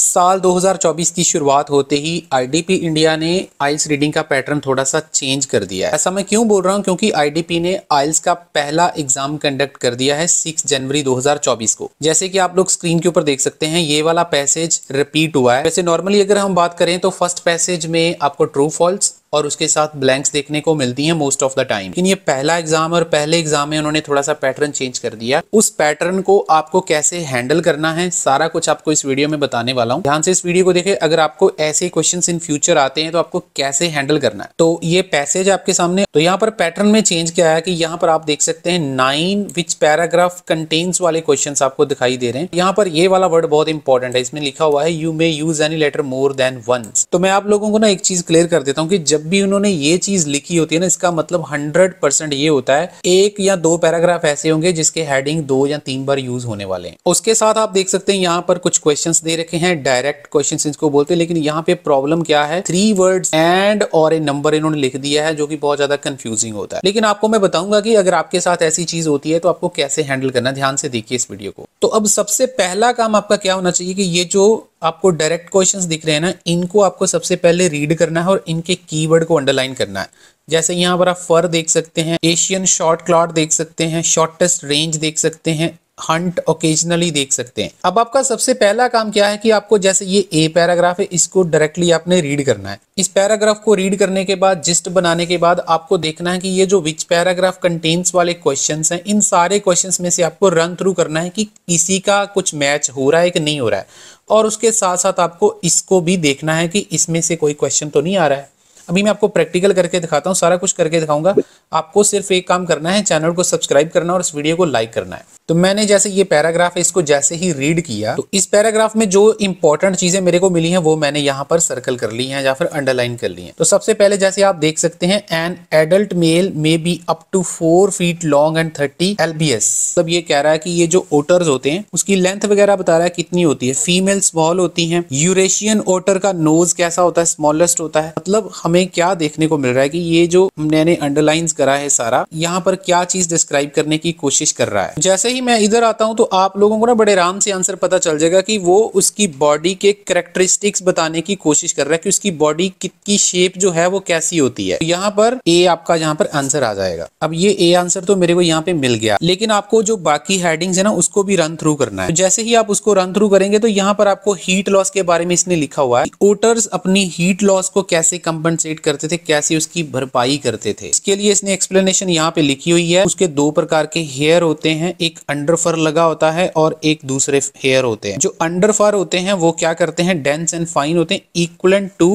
साल 2024 की शुरुआत होते ही आईडीपी इंडिया ने आइल्स रीडिंग का पैटर्न थोड़ा सा चेंज कर दिया है ऐसा मैं क्यों बोल रहा हूँ क्योंकि आईडीपी ने आइल्स का पहला एग्जाम कंडक्ट कर दिया है 6 जनवरी 2024 को जैसे कि आप लोग स्क्रीन के ऊपर देख सकते हैं ये वाला पैसेज रिपीट हुआ है वैसे नॉर्मली अगर हम बात करें तो फर्स्ट पैसेज में आपको ट्रू फॉल्स और उसके साथ ब्लैंक्स देखने को मिलती हैं मोस्ट ऑफ द टाइम लेकिन ये पहला एग्जाम और पहले एग्जाम में उन्होंने थोड़ा सा पैटर्न चेंज कर दिया उस पैटर्न को आपको कैसे हैंडल करना है सारा कुछ आपको इस वीडियो में बताने वाला हूँ ध्यान से इस वीडियो को देखे अगर आपको ऐसे क्वेश्चन इन फ्यूचर आते हैं तो आपको कैसे हैंडल करना है तो ये पैसेज आपके सामने तो यहाँ पर पैटर्न में चेंज क्या है कि यहाँ पर आप देख सकते हैं नाइन विच पैराग्राफ कंटेन्स वाले क्वेश्चन आपको दिखाई दे रहे हैं यहाँ पर ये वाला वर्ड बहुत इंपॉर्टेंट है इसमें लिखा हुआ है you may use any letter more than one तो मैं आप लोगों को ना एक चीज क्लियर कर देता हूँ कि जब जब भी उन्होंने ये चीज लिखी होती है ना इसका मतलब हंड्रेड परसेंट ये होता है एक या दो पैराग्राफ ऐसे होंगे जिसके हेडिंग दो या तीन बार यूज होने वाले हैं उसके साथ आप देख सकते हैं यहाँ पर कुछ क्वेश्चन दे रखे हैं डायरेक्ट क्वेश्चन इनको बोलते हैं लेकिन यहाँ पे प्रॉब्लम क्या है थ्री वर्ड एंड और ए नंबर इन्होंने लिख दिया है जो की बहुत ज्यादा कंफ्यूजिंग होता है लेकिन आपको मैं बताऊंगा कि अगर आपके साथ ऐसी चीज होती है तो आपको कैसे हैंडल करना ध्यान से देखिए इस वीडियो को तो अब सबसे पहला काम आपका क्या होना चाहिए कि ये जो आपको डायरेक्ट क्वेश्चंस दिख रहे हैं ना इनको आपको सबसे पहले रीड करना है और इनके कीवर्ड को अंडरलाइन करना है जैसे यहाँ पर आप फर देख सकते हैं एशियन शॉर्ट क्लॉट देख सकते हैं शॉर्टेस्ट रेंज देख सकते हैं हंट ओकेजनली देख सकते हैं अब आपका सबसे पहला काम क्या है कि आपको जैसे ये ए पैराग्राफ है इसको डायरेक्टली आपने रीड करना है इस पैराग्राफ को रीड करने के बाद जिस्ट बनाने के बाद आपको देखना है कि ये जो विच पैराग्राफ कंटेंट्स वाले क्वेश्चंस हैं इन सारे क्वेश्चंस में से आपको रन थ्रू करना है कि किसी का कुछ मैच हो रहा है कि नहीं हो रहा है और उसके साथ साथ आपको इसको भी देखना है कि इसमें से कोई क्वेश्चन तो नहीं आ रहा है अभी मैं आपको प्रैक्टिकल करके दिखाता हूँ सारा कुछ करके दिखाऊंगा आपको सिर्फ एक काम करना है चैनल को सब्सक्राइब करना और इस वीडियो को लाइक करना है तो मैंने जैसे ये पैराग्राफ है इसको जैसे ही रीड किया तो इस पैराग्राफ में जो इंपॉर्टेंट चीजें मेरे को मिली हैं वो मैंने यहाँ पर सर्कल कर ली हैं या फिर अंडरलाइन कर ली हैं तो सबसे पहले जैसे आप देख सकते हैं an adult male may be up to four feet long and thirty L B S सब ये कह रहा है कि ये जो ओटर्स होते हैं उसकी लेंथ वगैरह बता रहा है कितनी होती है फीमेल स्मॉल होती है यूरेशियन ओटर का नोज कैसा होता है स्मॉलेस्ट होता है मतलब हमें क्या देखने को मिल रहा है कि ये जो मैंने अंडरलाइन करा है सारा यहाँ पर क्या चीज डिस्क्राइब करने की कोशिश कर रहा है जैसे ही मैं इधर आता हूँ तो आप लोगों को ना बड़े आराम से आंसर पता चल जाएगा कि वो उसकी बॉडी के करेक्टरिस्टिक्स बताने की कोशिश कर रहा है कि उसकी बॉडी की शेप जो है वो कैसी होती है यहाँ पर ए आपका यहाँ पर आंसर आ जाएगा अब ये ए आंसर तो मेरे को यहाँ पे मिल गया लेकिन आपको जो बाकी हेडिंग्स है ना उसको भी रन थ्रू करना है जैसे ही आप उसको रन थ्रू करेंगे तो यहाँ पर आपको हीट लॉस के बारे में इसने लिखा हुआ है ओटर्स अपनी हीट लॉस को कैसे कंपनसेट करते थे कैसे उसकी भरपाई करते थे इसके लिए इसने ने एक्सप्लेनेशन यहाँ पे लिखी हुई है उसके दो प्रकार के हेयर होते हैं एक अंडर फर लगा होता है और एक दूसरे हेयर होते हैं जो अंडर फर होते हैं वो क्या करते हैं डेंस एंड फाइन होते हैं equivalent to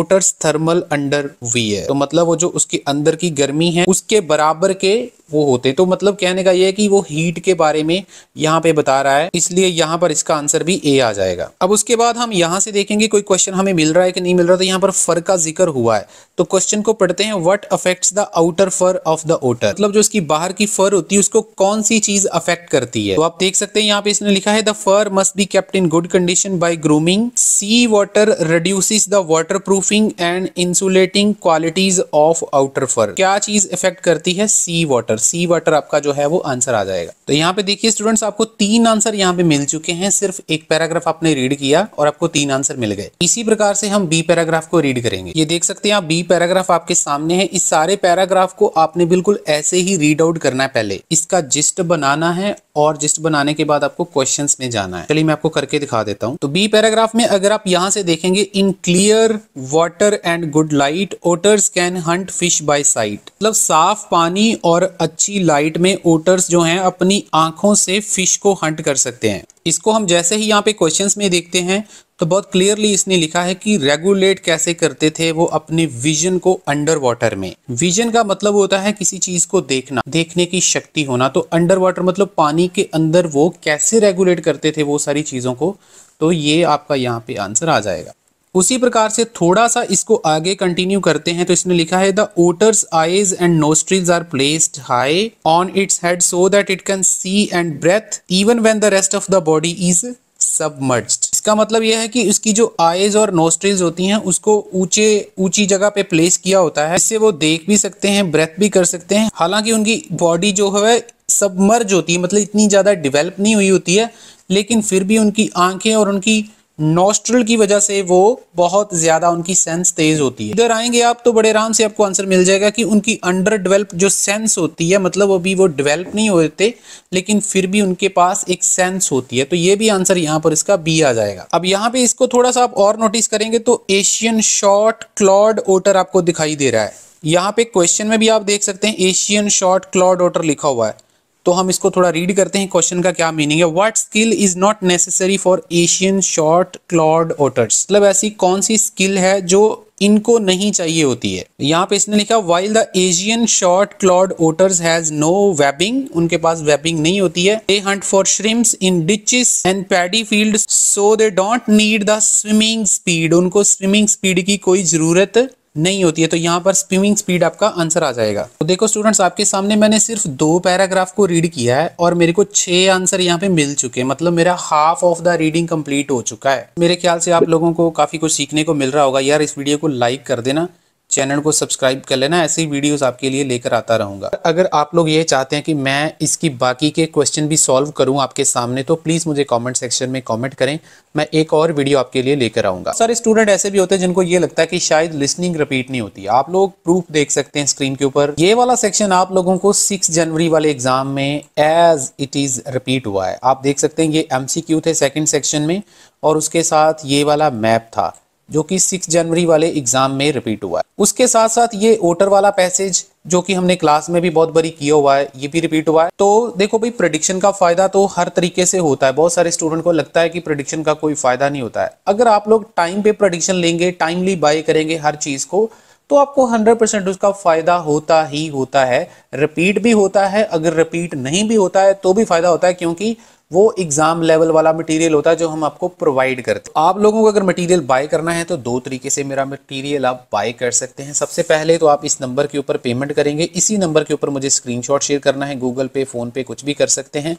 otters thermal underwear तो मतलब वो जो उसके अंदर की गर्मी है उसके बराबर के वो होते तो मतलब कहने का ये है कि वो हीट के बारे में यहाँ पे बता रहा है इसलिए यहाँ पर इसका आंसर भी ए आ जाएगा अब उसके बाद हम यहाँ से देखेंगे कोई क्वेश्चन हमें मिल रहा है कि नहीं मिल रहा तो यहाँ पर फर का जिक्र हुआ है तो क्वेश्चन को पढ़ते हैं what affects the outer fur of the otter मतलब जो इसकी बाहर की फर होती है उसको कौन सी चीज अफेक्ट करती है तो आप देख सकते हैं यहाँ पे इसने लिखा है the fur must be kept in good condition by grooming sea water reduces the waterproofing and insulating qualities of outer fur क्या चीज इफेक्ट करती है सी वाटर सी वाटर आपका जो है वो आंसर आ जाएगा तो यहाँ पे देखिए स्टूडेंट्स आपको तीन आंसर यहाँ पे मिल चुके हैं सिर्फ एक पैराग्राफ आपने रीड किया और आपको तीन आंसर मिल गए इसी प्रकार से हम बी पैराग्राफ को रीड करेंगे ये देख सकते हैं आप बी पैराग्राफ आपके सामने है इस सारे पैराग्राफ आपको आपने बिल्कुल ऐसे ही रीड आउट करना है पहले इसका जिस्ट बनाना है और जिस्ट बनाने के बाद आपको क्वेश्चन में जाना है चलिए मैं आपको करके दिखा देता हूँ तो बी पैराग्राफ में अगर आप यहाँ से देखेंगे in clear water and good light otters can hunt fish by sight मतलब साफ पानी और अच्छी लाइट में ओटर्स जो हैं अपनी आंखों से फिश को हंट कर सकते हैं इसको हम जैसे ही यहाँ पे क्वेश्चन में देखते हैं तो बहुत क्लियरली इसने लिखा है कि रेगुलेट कैसे करते थे वो अपने विजन को अंडर वाटर में विजन का मतलब होता है किसी चीज को देखना देखने की शक्ति होना तो अंडर वाटर मतलब पानी पानी के अंदर वो कैसे रेगुलेट करते थे वो सारी चीज़ों को तो ये आपका यहाँ पे आंसर आ जाएगा उसी प्रकार से थोड़ा सा इसको आगे कंटिन्यू करते हैं तो इसने लिखा है the otter's eyes and nostrils are placed high on its head so that it can see and breathe even when the rest of the body is submerge इसका मतलब यह है कि इसकी जो आईज और नोस्ट्रिल्स होती हैं उसको ऊंचे ऊंची जगह पे प्लेस किया होता है इससे वो देख भी सकते हैं ब्रेथ भी कर सकते हैं हालांकि उनकी बॉडी जो है सबमर्ज होती है मतलब इतनी ज़्यादा डिवेलप नहीं हुई होती है लेकिन फिर भी उनकी आंखें और उनकी नोस्ट्रल की वजह से वो बहुत ज़्यादा उनकी सेंस तेज़ होती है इधर आएंगे आप तो बड़े आराम से आपको आंसर मिल जाएगा कि उनकी अंडर डेवलप जो सेंस होती है मतलब अभी वो डेवलप नहीं होते लेकिन फिर भी उनके पास एक सेंस होती है तो ये भी आंसर यहाँ पर इसका बी आ जाएगा अब यहाँ पे इसको थोड़ा सा आप और नोटिस करेंगे तो एशियन शॉर्ट क्लॉड ओटर आपको दिखाई दे रहा है यहाँ पे क्वेश्चन में भी आप देख सकते हैं एशियन शॉर्ट क्लॉड ओटर लिखा हुआ है तो हम इसको थोड़ा रीड करते हैं क्वेश्चन का क्या मीनिंग है what skill is not necessary for Asian short clawed otters मतलब ऐसी कौन सी स्किल है जो इनको नहीं चाहिए होती है यहाँ पे इसने लिखा while the Asian short clawed otters has no webbing उनके पास वेबिंग नहीं होती है they hunt for shrimps in ditches and paddy field so they don't need the swimming speed उनको स्विमिंग स्पीड की कोई जरूरत नहीं होती है तो यहाँ पर स्विमिंग स्पीड आपका आंसर आ जाएगा तो देखो स्टूडेंट्स आपके सामने मैंने सिर्फ दो पैराग्राफ को रीड किया है और मेरे को छह आंसर यहाँ पे मिल चुके हैं मतलब मेरा half of the reading complete हो चुका है मेरे ख्याल से आप लोगों को काफ़ी कुछ सीखने को मिल रहा होगा यार इस वीडियो को लाइक कर देना चैनल को सब्सक्राइब कर लेना ऐसी वीडियोस आपके लिए लेकर आता रहूँगा अगर आप लोग ये चाहते हैं कि मैं इसकी बाकी के क्वेश्चन भी सॉल्व करूँ आपके सामने तो प्लीज़ मुझे कॉमेंट सेक्शन में कॉमेंट करें मैं एक और वीडियो आपके लिए लेकर आऊँगा सारे स्टूडेंट ऐसे भी होते हैं जिनको ये लगता है कि शायद लिसनिंग रिपीट नहीं होती आप लोग प्रूफ देख सकते हैं स्क्रीन के ऊपर ये वाला सेक्शन आप लोगों को सिक्स जनवरी वाले एग्जाम में एज इट इज़ रिपीट हुआ है आप देख सकते हैं ये एम थे सेकेंड सेक्शन में और उसके साथ ये वाला मैप था जो कि सिक्स जनवरी वाले एग्जाम में रिपीट हुआ है उसके साथ साथ ये ओटर वाला पैसेज जो कि हमने क्लास में भी बहुत बड़ी किया हुआ है ये भी रिपीट हुआ है तो देखो भाई प्रडिक्शन का फायदा तो हर तरीके से होता है बहुत सारे स्टूडेंट को लगता है कि प्रडिक्शन का कोई फायदा नहीं होता है अगर आप लोग टाइम पे प्रडिक्शन लेंगे टाइमली बाय करेंगे हर चीज को तो आपको 100% उसका फायदा होता ही होता है रिपीट भी होता है अगर रिपीट नहीं भी होता है तो भी फायदा होता है क्योंकि वो एग्जाम लेवल वाला मटेरियल होता है जो हम आपको प्रोवाइड करते हैं आप लोगों को अगर मटेरियल बाय करना है तो दो तरीके से मेरा मटेरियल आप बाय कर सकते हैं सबसे पहले तो आप इस नंबर के ऊपर पेमेंट करेंगे इसी नंबर के ऊपर मुझे स्क्रीनशॉट शेयर करना है गूगल पे फोन पे कुछ भी कर सकते हैं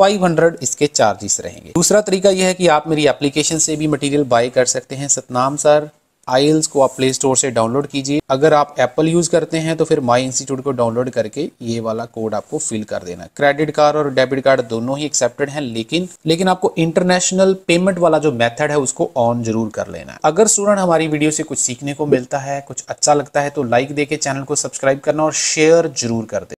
500 इसके चार्जेस रहेंगे दूसरा तरीका यह है कि आप मेरी एप्लीकेशन से भी मटीरियल बाय कर सकते हैं सतनाम सर आइल्स को आप प्ले स्टोर से डाउनलोड कीजिए अगर आप एप्पल यूज़ करते हैं तो फिर माई इंस्टीट्यूट को डाउनलोड करके ये वाला कोड आपको फिल कर देना क्रेडिट कार्ड और डेबिट कार्ड दोनों ही एक्सेप्टेड हैं लेकिन लेकिन आपको इंटरनेशनल पेमेंट वाला जो मेथड है उसको ऑन जरूर कर लेना है अगर स्टूडेंट हमारी वीडियो से कुछ सीखने को मिलता है कुछ अच्छा लगता है तो लाइक दे चैनल को सब्सक्राइब करना और शेयर जरूर कर दे